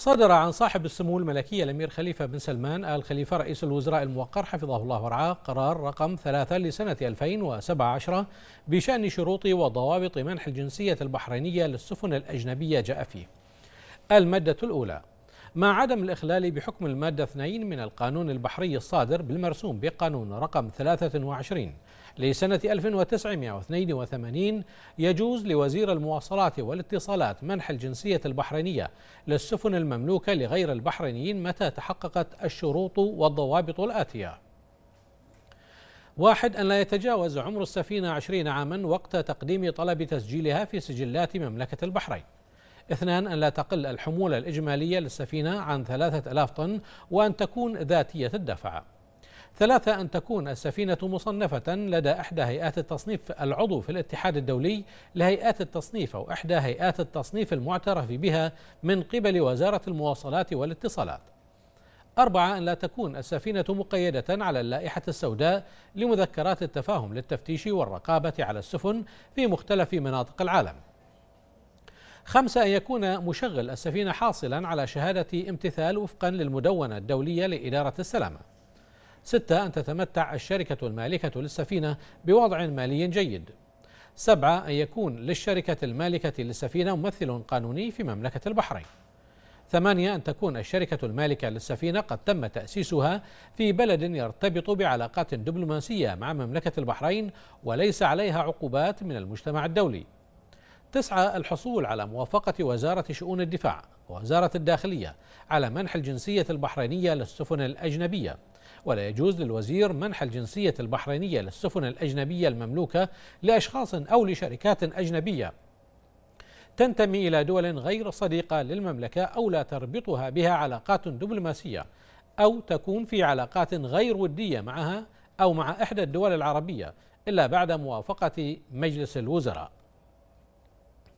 صدر عن صاحب السمو الملكي الأمير خليفة بن سلمان آل خليفة رئيس الوزراء الموقر حفظه الله ورعاه قرار رقم ثلاثة لسنة 2017 بشأن شروط وضوابط منح الجنسية البحرينية للسفن الأجنبية جاء فيه المادة الأولى مع عدم الإخلال بحكم المادة 2 من القانون البحري الصادر بالمرسوم بقانون رقم 23 لسنة 1982 يجوز لوزير المواصلات والاتصالات منح الجنسية البحرينية للسفن المملوكة لغير البحرينيين متى تحققت الشروط والضوابط الآتية واحد أن لا يتجاوز عمر السفينة 20 عاما وقت تقديم طلب تسجيلها في سجلات مملكة البحرين اثنان أن لا تقل الحمولة الإجمالية للسفينة عن ثلاثة ألاف طن وأن تكون ذاتية الدفع ثلاثة أن تكون السفينة مصنفة لدى إحدى هيئات التصنيف العضو في الاتحاد الدولي لهيئات التصنيف أو إحدى هيئات التصنيف المعترف بها من قبل وزارة المواصلات والاتصالات أربعة أن لا تكون السفينة مقيدة على اللائحة السوداء لمذكرات التفاهم للتفتيش والرقابة على السفن في مختلف مناطق العالم خمسة أن يكون مشغل السفينة حاصلا على شهادة امتثال وفقا للمدونة الدولية لإدارة السلامة ستة أن تتمتع الشركة المالكة للسفينة بوضع مالي جيد سبعة أن يكون للشركة المالكة للسفينة ممثل قانوني في مملكة البحرين ثمانية أن تكون الشركة المالكة للسفينة قد تم تأسيسها في بلد يرتبط بعلاقات دبلوماسية مع مملكة البحرين وليس عليها عقوبات من المجتمع الدولي تسعى الحصول على موافقة وزارة شؤون الدفاع ووزارة الداخلية على منح الجنسية البحرينية للسفن الأجنبية ولا يجوز للوزير منح الجنسية البحرينية للسفن الأجنبية المملوكة لأشخاص أو لشركات أجنبية تنتمي إلى دول غير صديقة للمملكة أو لا تربطها بها علاقات دبلوماسية أو تكون في علاقات غير ودية معها أو مع إحدى الدول العربية إلا بعد موافقة مجلس الوزراء